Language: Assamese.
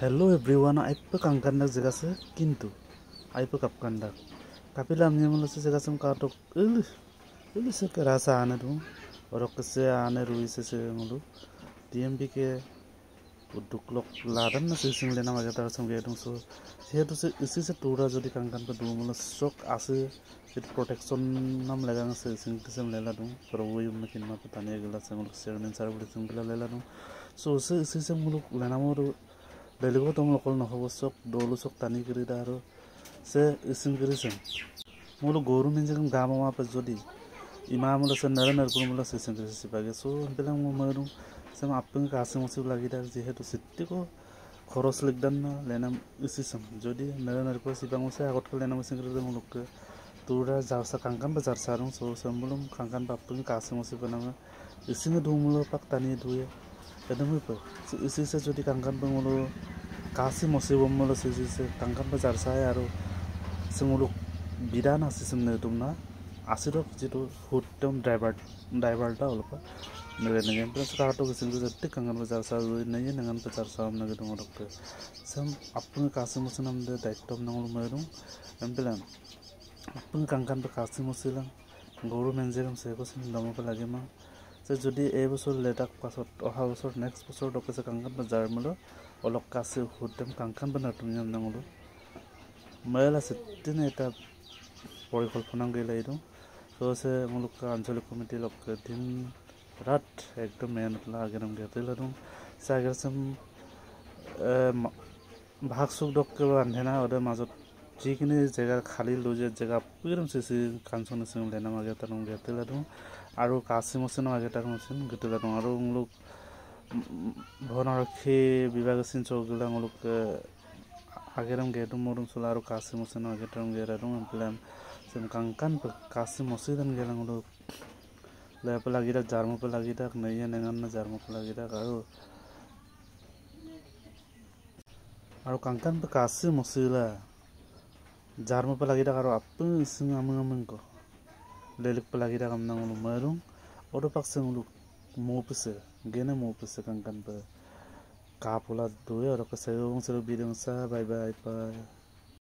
हेलो एभ्रिवान आइप कांकान्डा जगह से किंतु आइप कपकांडा कपिला हमने से जगह से काटो इल से करा आने दूँ और किससे आने रुई से से मतलब टीएमपी के उद्योग लादन ना सिंह लेना मजा तार संगे दूँ सो ये तो से इसी से टूरा जो दी कांकान पे दूँ मतलब शॉक आसे फिर प्रोटेक्शन नाम लगाना से सिंह सिंह लेला दूँ पर वो ही उनमें किन्मा पता नहीं अगला से मतलब सेवन इंसार बड़े सिंह लेला दूँ सो उसे इसी से मतलब लेना मोर বেলেগো অকল নহ'ব চব দৌল চক টানি কৰি দা আৰু চে ইচিং চাম মই বোলো গৰু মিঞ্জে গা মামা পাছ যদি ইমা বোলে চে নেৰে নেৰ কৰোঁ বোলে চিচিং কৰিছে চিপাগে চ' সেইবিলাক মই মাৰোঁ চে মই আপুনি কাচি মচিব লাগি দা যিহেতু চিটিকো খৰচ লিগদান ন লেনাম ইচি চাম যদি নেৰে নেৰ কৰে চিপাং চাই আগতকৈ লেনাম ইচিং কৰি মোৰ মোলোকে তোৰ দা যাওঁ চা কাংকান বা যাৰ চাৰোঁ চ' চাম বোলো কাং কাংকান বা আপুনি কাচি মচিব নামে ইচিঙে ধুওঁ পাক টানি ধুৱে এনেকুৱা চুচি চুচে যদি কাংকান পাই মোৰ কাচি মচি বম মোৰ চুচি চুচে কাংকান পাই যাৰ চাই আৰু চিমলো বিধান আছে চিমনে তোম না আছে ধৰক যিটো সুত তেওঁ ড্ৰাইভাৰ ড্ৰাইভাৰ এটা অলপ কাৰটো গৈছিলো যে ঠিক কাংকান পাই যাৰ চাই নেকি নাগান পাই যাৰ চাওঁ নেকি তোমালোকে চাম আপুনি কাচি মচি নাম দিয়ে দায়িত্ব নহ'ল মই দিওঁ এম্পেলাম আপুনি কাংকান পাই কাচি মচিলাম গৰু মেঞ্জেৰে কৈছে দমাব লাগে মই যে যদি এইবছৰ লেটাক পাছত অহা বছৰ নেক্সট বছৰ ডকে যে কাংকান বা যাৰ মূলত অলপ কাছে সুদেম কাংকান বা নাটুমি নামলোঁ মেল আছে তেনে এটা পৰিকল্পনা গৈ লাগিলোঁ হৈছে আছে মোলোক আঞ্চলিক কমিটি লগ দিন ৰাত একদম মেহনত লাগে নাম গেটে লাদোঁ চাইগাচম ভাগ চুক ডককে ৰান্ধে না অদে মাজত যিখিনি জেগা খালী লৈ যায় জেগা একদম চিচি কাঞ্চন আছে লেনামাগে তাৰ গেটে দিওঁ Aru আৰু ಕಾಸಿ ಮುಸಿನ ಆಗೇಟಾರ ಮುಸಿನ ಗೊತ್ತಿಲ್ಲ আৰু ಉಂಗ್ಲುಕ್ ಭವನರಕ್ಷಿ ವಿಭಾಗ ಸಿನ್ ಚೌಕಿಲ್ಲ ಉಂಗ್ಲುಕ್ agera mgedu murung sularu kasi musin gedung mgera rung emplem sim kangkan kasi musi dan gera ngulu le pelagi dak jarmu pelagi dak naya nengan na jarmu pelagi dak aru aru kangkan pe kasi musi la jarmu pelagi dak aru apa sing ameng ameng kok Lelik palagi dalam nang ulung marung, odo paksa ulung mupse, gene mupse kangkan pa kapula duwe odo kasayo ulung selo bidang sa bye bye bye.